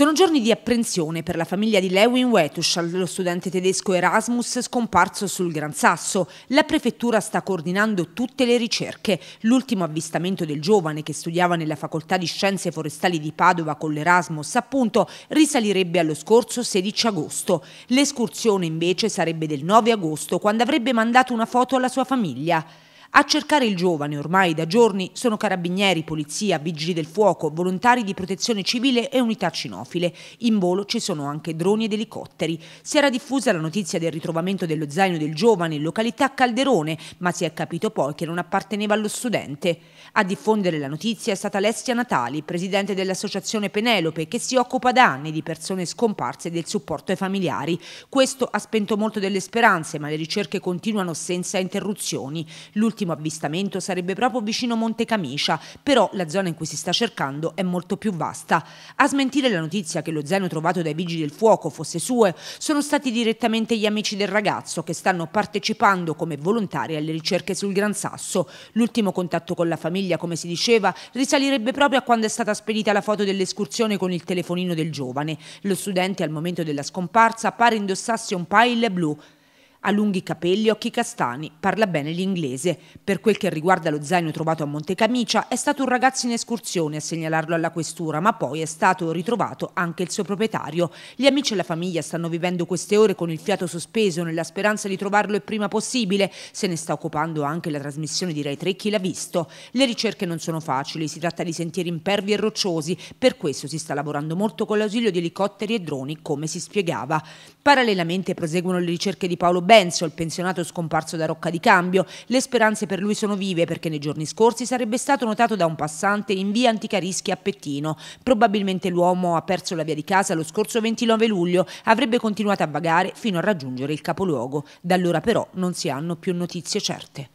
Sono giorni di apprensione per la famiglia di Lewin Wetuschal, lo studente tedesco Erasmus scomparso sul Gran Sasso. La prefettura sta coordinando tutte le ricerche. L'ultimo avvistamento del giovane che studiava nella facoltà di scienze forestali di Padova con l'Erasmus, appunto, risalirebbe allo scorso 16 agosto. L'escursione invece sarebbe del 9 agosto, quando avrebbe mandato una foto alla sua famiglia. A cercare il giovane ormai da giorni sono carabinieri, polizia, vigili del fuoco, volontari di protezione civile e unità cinofile. In volo ci sono anche droni ed elicotteri. Si era diffusa la notizia del ritrovamento dello zaino del giovane in località Calderone, ma si è capito poi che non apparteneva allo studente. A diffondere la notizia è stata Alessia Natali, presidente dell'associazione Penelope, che si occupa da anni di persone scomparse e del supporto ai familiari. Questo ha spento molto delle speranze, ma le ricerche continuano senza interruzioni. L'ultima l'ultimo avvistamento sarebbe proprio vicino Monte Camicia, però la zona in cui si sta cercando è molto più vasta. A smentire la notizia che lo zaino trovato dai vigili del fuoco fosse suo, sono stati direttamente gli amici del ragazzo che stanno partecipando come volontari alle ricerche sul Gran Sasso. L'ultimo contatto con la famiglia, come si diceva, risalirebbe proprio a quando è stata spedita la foto dell'escursione con il telefonino del giovane. Lo studente al momento della scomparsa pare indossasse un paille blu, ha lunghi capelli, occhi castani, parla bene l'inglese. Per quel che riguarda lo zaino trovato a Montecamicia, è stato un ragazzo in escursione a segnalarlo alla questura, ma poi è stato ritrovato anche il suo proprietario. Gli amici e la famiglia stanno vivendo queste ore con il fiato sospeso nella speranza di trovarlo il prima possibile. Se ne sta occupando anche la trasmissione di Rai 3 Chi l'ha visto. Le ricerche non sono facili, si tratta di sentieri impervi e rocciosi, per questo si sta lavorando molto con l'ausilio di elicotteri e droni, come si spiegava. Parallelamente proseguono le ricerche di Paolo Benzio, il pensionato scomparso da Rocca di Cambio. Le speranze per lui sono vive perché nei giorni scorsi sarebbe stato notato da un passante in via Anticarischi a Pettino. Probabilmente l'uomo ha perso la via di casa lo scorso 29 luglio, avrebbe continuato a vagare fino a raggiungere il capoluogo. Da allora però non si hanno più notizie certe.